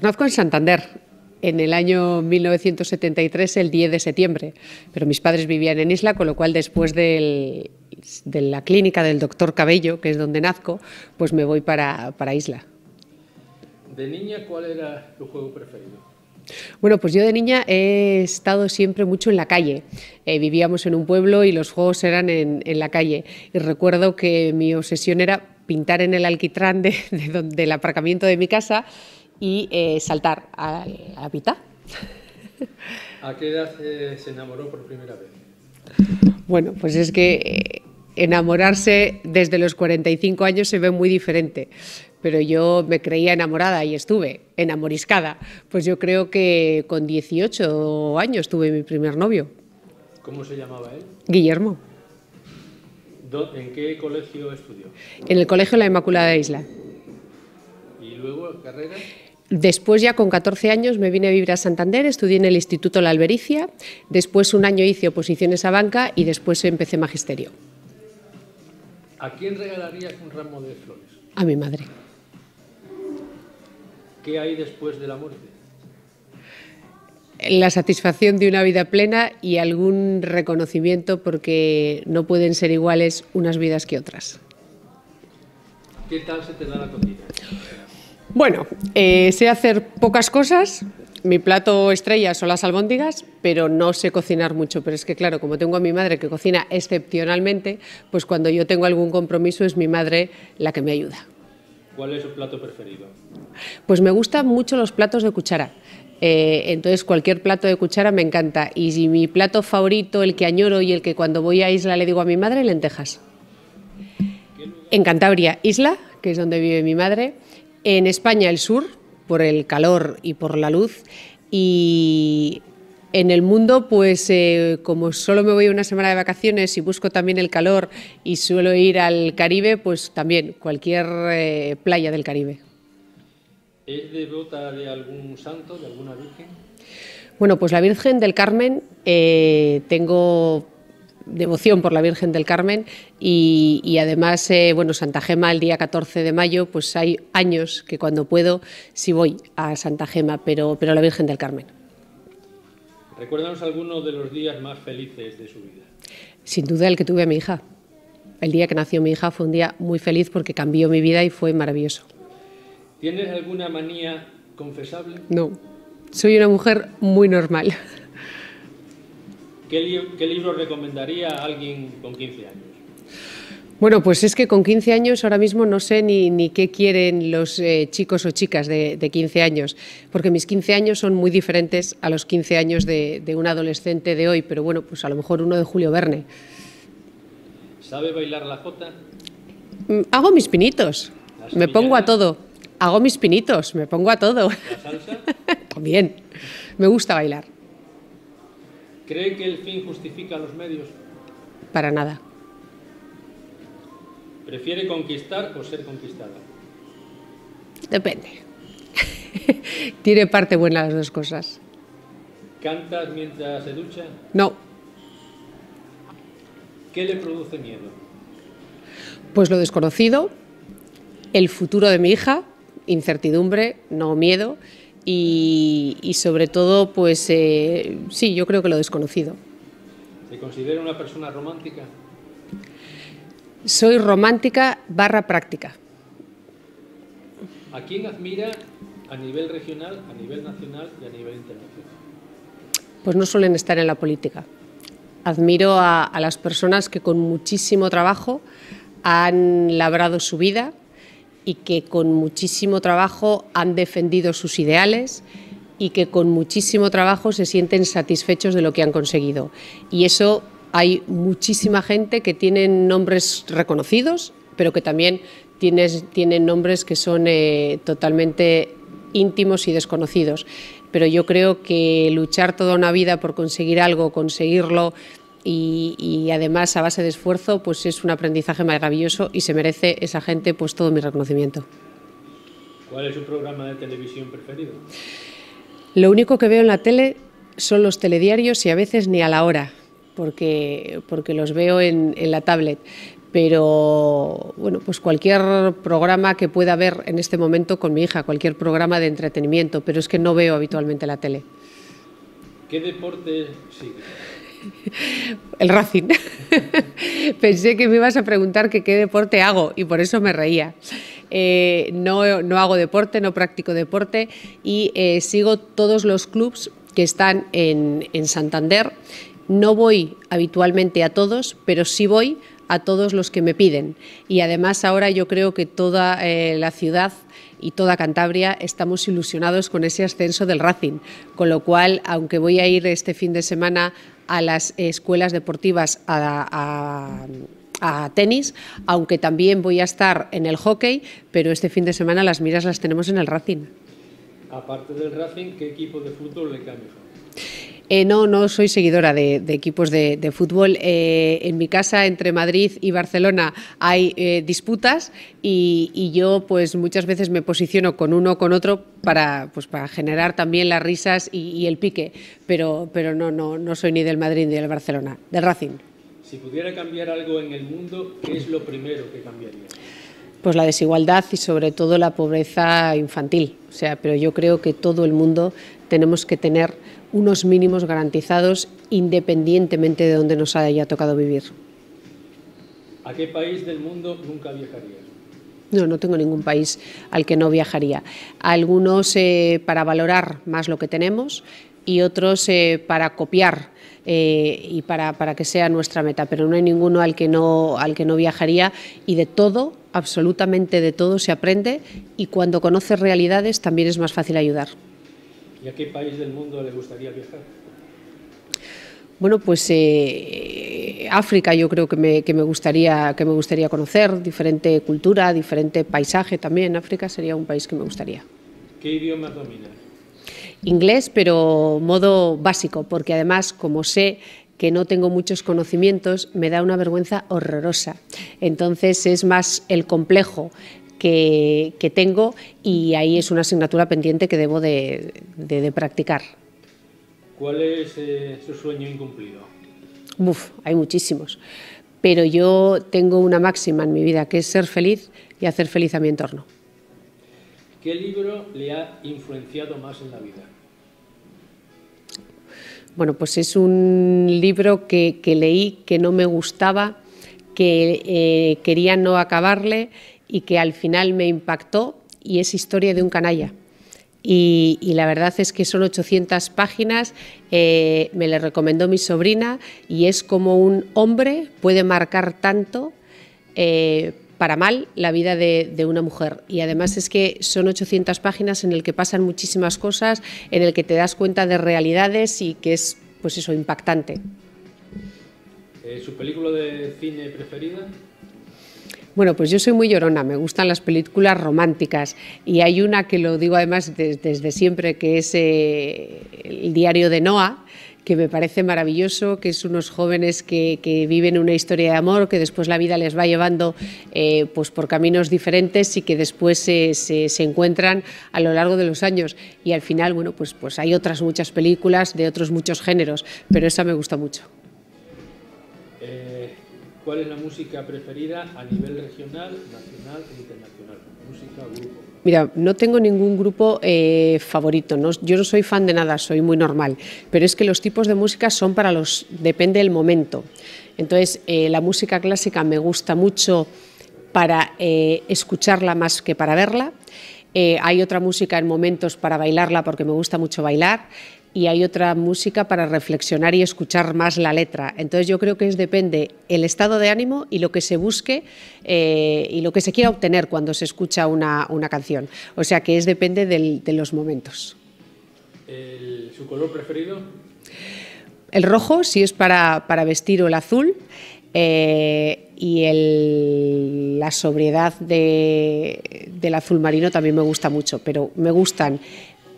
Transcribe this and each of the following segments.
Pues nazco en Santander, en el año 1973, el 10 de septiembre, pero mis padres vivían en Isla, con lo cual después de la clínica del doctor Cabello, que es donde nazco, pues me voy para, Isla. ¿De niña cuál era tu juego preferido? Bueno, pues yo de niña he estado siempre mucho en la calle. Eh, vivíamos en un pueblo y los juegos eran en, la calle. Y recuerdo que mi obsesión era pintar en el alquitrán del aparcamiento de mi casa y eh, saltar a la pita. ¿A qué edad eh, se enamoró por primera vez? Bueno, pues es que eh, enamorarse desde los 45 años se ve muy diferente, pero yo me creía enamorada y estuve enamoriscada. Pues yo creo que con 18 años tuve mi primer novio. ¿Cómo se llamaba él? Guillermo. ¿En qué colegio estudió? En el Colegio La Inmaculada Isla. ¿Y luego carrera? Después ya con 14 años me vine a vivir a Santander, estudié en el Instituto La Albericia, después un año hice oposiciones a banca y después empecé magisterio. ¿A quién regalarías un ramo de flores? A mi madre. ¿Qué hay después de la muerte? La satisfacción de una vida plena y algún reconocimiento porque no pueden ser iguales unas vidas que otras. ¿Qué tal se te da la comida? Bueno, eh, sé hacer pocas cosas. Mi plato estrella son las albóndigas, pero no sé cocinar mucho. Pero es que, claro, como tengo a mi madre que cocina excepcionalmente, pues cuando yo tengo algún compromiso es mi madre la que me ayuda. ¿Cuál es su plato preferido? Pues me gustan mucho los platos de cuchara. Eh, entonces cualquier plato de cuchara me encanta. Y si mi plato favorito, el que añoro y el que cuando voy a isla le digo a mi madre, lentejas. En Cantabria, isla, que es donde vive mi madre, en España el sur, por el calor y por la luz. Y en el mundo, pues eh, como solo me voy una semana de vacaciones y busco también el calor y suelo ir al Caribe, pues también cualquier eh, playa del Caribe. ¿Es devota de algún santo, de alguna virgen? Bueno, pues la Virgen del Carmen eh, tengo devoción por la Virgen del Carmen y, además, eh, bueno, Santa Gema el día 14 de mayo, pues hay años que cuando puedo sí voy a Santa Gema, pero, pero a la Virgen del Carmen. Recuérdanos algunos de los días más felices de su vida. Sin duda el que tuve a mi hija. El día que nació mi hija fue un día muy feliz porque cambió mi vida y fue maravilloso. ¿Tienes alguna manía confesable? No, soy una mujer muy normal. ¿Qué, libro recomendaría a alguien con 15 años? Bueno, pues es que con 15 años ahora mismo no sé ni, qué quieren los eh, chicos o chicas de, 15 años, porque mis 15 años son muy diferentes a los 15 años de, un adolescente de hoy, pero bueno, pues a lo mejor uno de Julio Verne. ¿Sabe bailar la jota? Mm, hago mis pinitos, me pongo a todo. Hago mis pinitos, me pongo a todo. ¿La salsa? También, me gusta bailar. ¿Cree que el fin justifica los medios? Para nada. ¿Prefiere conquistar o ser conquistada? Depende. Tiene parte buena las dos cosas. ¿Cantas mientras se ducha? No. ¿Qué le produce miedo? Pues lo desconocido, el futuro de mi hija, incertidumbre, no miedo, y, sobre todo, pues eh, sí, yo creo que lo desconocido. ¿Se considera una persona romántica? Soy romántica barra práctica. ¿A quién admira a nivel regional, a nivel nacional y a nivel internacional? Pues no suelen estar en la política. Admiro a las personas que con muchísimo trabajo han labrado su vida, y que con muchísimo trabajo han defendido sus ideales y que con muchísimo trabajo se sienten satisfechos de lo que han conseguido. Y eso hay muchísima gente que tienen nombres reconocidos, pero que también tienen nombres que son eh, totalmente íntimos y desconocidos. Pero yo creo que luchar toda una vida por conseguir algo, conseguirlo, y, además a base de esfuerzo pues es un aprendizaje maravilloso y se merece esa gente pues todo mi reconocimiento. ¿Cuál es su programa de televisión preferido? Lo único que veo en la tele son los telediarios y a veces ni a la hora, porque, porque los veo en, en la tablet pero bueno, pues cualquier programa que pueda ver en este momento con mi hija, cualquier programa de entretenimiento, pero es que no veo habitualmente la tele. ¿Qué deporte sigue? el Racing. Pensé que me ibas a preguntar qué deporte hago y por eso me reía. Eh, no, hago deporte, no practico deporte y eh, sigo todos los clubs que están en, en Santander. No voy habitualmente a todos, pero sí voy a todos los que me piden. Y además ahora yo creo que toda eh, la ciudad y toda Cantabria estamos ilusionados con ese ascenso del Racing, con lo cual, aunque voy a ir este fin de semana a las escuelas deportivas a, tenis, aunque también voy a estar en el hockey, pero este fin de semana las miras las tenemos en el Racing. Aparte del Racing, ¿qué equipo de fútbol le cae mejor? Eh, no, no soy seguidora de, equipos de, fútbol. Eh, en mi casa, entre Madrid y Barcelona, hay eh, disputas y, yo, pues muchas veces me posiciono con uno o con otro para, pues, para generar también las risas y, el pique. Pero, pero no, no, no soy ni del Madrid ni del Barcelona, del Racing. Si pudiera cambiar algo en el mundo, ¿qué es lo primero que cambiaría? pues la desigualdad y sobre todo la pobreza infantil. O sea, pero yo creo que todo el mundo tenemos que tener unos mínimos garantizados independientemente de donde nos haya tocado vivir. ¿A qué país del mundo nunca viajaría? No, no tengo ningún país al que no viajaría. Algunos eh, para valorar más lo que tenemos y otros eh, para copiar eh, y para, para, que sea nuestra meta, pero no hay ninguno al que no, al que no viajaría y de todo, absolutamente de todo se aprende y cuando conoces realidades también es más fácil ayudar. ¿Y a qué país del mundo le gustaría viajar? Bueno, pues eh, África yo creo que me, gustaría, que me gustaría conocer, diferente cultura, diferente paisaje también. África sería un país que me gustaría. ¿Qué idioma domina? Inglés, pero modo básico, porque además, como sé que no tengo muchos conocimientos, me da una vergüenza horrorosa. Entonces es más el complejo que, tengo y ahí es una asignatura pendiente que debo de, practicar. ¿Cuál es eh, su sueño incumplido? Uf, hay muchísimos. Pero yo tengo una máxima en mi vida, que es ser feliz y hacer feliz a mi entorno. ¿Qué libro le ha influenciado más en la vida? Bueno, pues es un libro que, leí, que no me gustaba, que eh, quería no acabarle y que al final me impactó y es Historia de un canalla. Y, la verdad es que son 800 páginas, eh, me le recomendó mi sobrina y es como un hombre puede marcar tanto eh, para mal la vida de, de, una mujer. Y además es que son 800 páginas en el que pasan muchísimas cosas, en el que te das cuenta de realidades y que es, pues eso, impactante. Eh, ¿Su película de cine preferida? Bueno, pues yo soy muy llorona, me gustan las películas románticas y hay una que lo digo además desde siempre, que es eh, el diario de Noah que me parece maravilloso, que es unos jóvenes que, viven una historia de amor, que después la vida les va llevando eh, pues por caminos diferentes y que después se, encuentran a lo largo de los años. Y al final, bueno, pues, pues, hay otras muchas películas de otros muchos géneros, pero esa me gusta mucho. Eh, ¿Cuál es la música preferida a nivel regional, nacional e internacional? Música grupo. Mira, no tengo ningún grupo eh, favorito. yo no soy fan de nada, soy muy normal. Pero es que los tipos de música son para los. depende del momento. Entonces, eh, la música clásica me gusta mucho para eh, escucharla más que para verla. hay otra música en momentos para bailarla porque me gusta mucho bailar y hay otra música para reflexionar y escuchar más la letra. Entonces yo creo que es, depende el estado de ánimo y lo que se busque eh, y lo que se quiera obtener cuando se escucha una, canción. O sea que es depende de los momentos. El, ¿Su color preferido? El rojo, si es para, vestir o el azul. Eh, y la sobriedad del azul marino también me gusta mucho, pero me gustan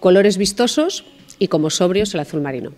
colores vistosos, y como sobrios el azul marino.